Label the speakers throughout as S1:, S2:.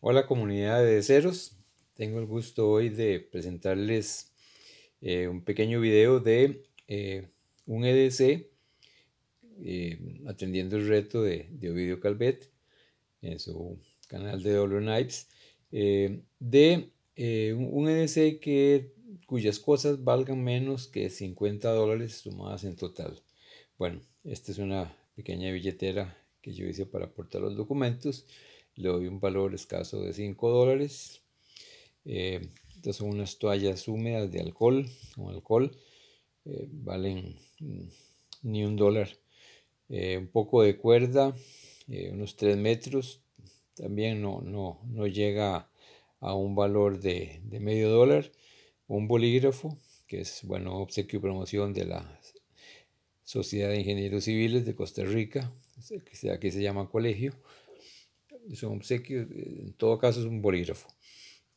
S1: Hola comunidad de ceros, tengo el gusto hoy de presentarles eh, un pequeño video de eh, un EDC eh, atendiendo el reto de, Ovidio Calvet en su canal de Dollar Knives de un EDC que, cuyas cosas valgan menos que 50 dólares sumadas en total. Bueno, esta es una pequeña billetera que yo hice para aportar los documentos le doy un valor escaso de 5 dólares. Eh, estas son unas toallas húmedas de alcohol, con alcohol, eh, valen mm, ni un dólar. Eh, un poco de cuerda, unos 3 metros, también no, llega a un valor de, medio dólar. Un bolígrafo, que es, bueno, obsequio y promoción de la Sociedad de Ingenieros Civiles de Costa Rica, que aquí se llama colegio es un obsequio, en todo caso es un bolígrafo.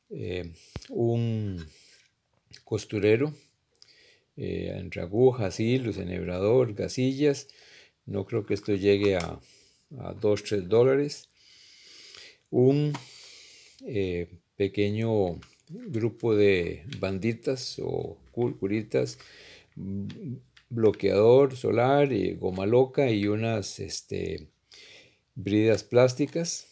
S1: Eh, un costurero, en eh, entre agujas, hilos, enhebrador, gasillas. No creo que esto llegue a, a 2, 3 dólares. Un eh, pequeño grupo de banditas o curitas, mm, bloqueador solar, y goma loca y unas este, bridas plásticas.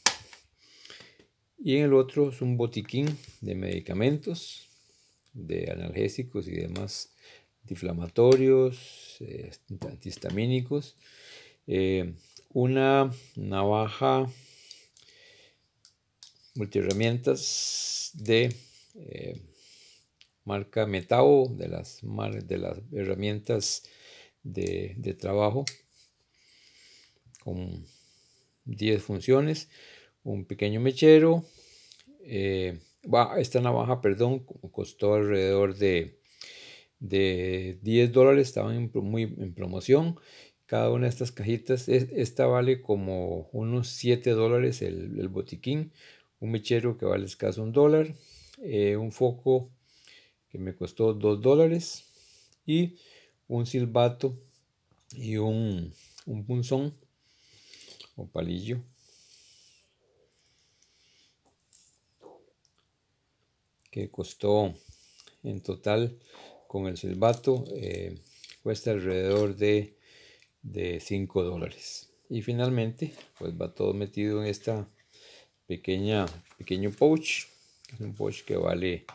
S1: Y en el otro es un botiquín de medicamentos, de analgésicos y demás diflamatorios, eh, antihistamínicos. Eh, una navaja multiherramientas de eh, marca Metabo, de las, de las herramientas de, de trabajo, con 10 funciones un pequeño mechero. Eh, esta navaja, perdón, costó alrededor de, 10 dólares, Estaba muy en promoción. Cada una de estas cajitas, esta vale como unos 7 dólares el, botiquín. Un mechero que vale escaso un dólar. Eh, un foco que me costó 2 dólares. Y un silbato y un, un punzón o palillo que costó en total con el silbato, eh, cuesta alrededor de, 5 dólares. Y finalmente, pues va todo metido en esta pequeña, pequeño pouch, un pouch que vale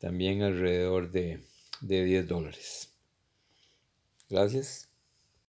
S1: también alrededor de, de 10 dólares. Gracias.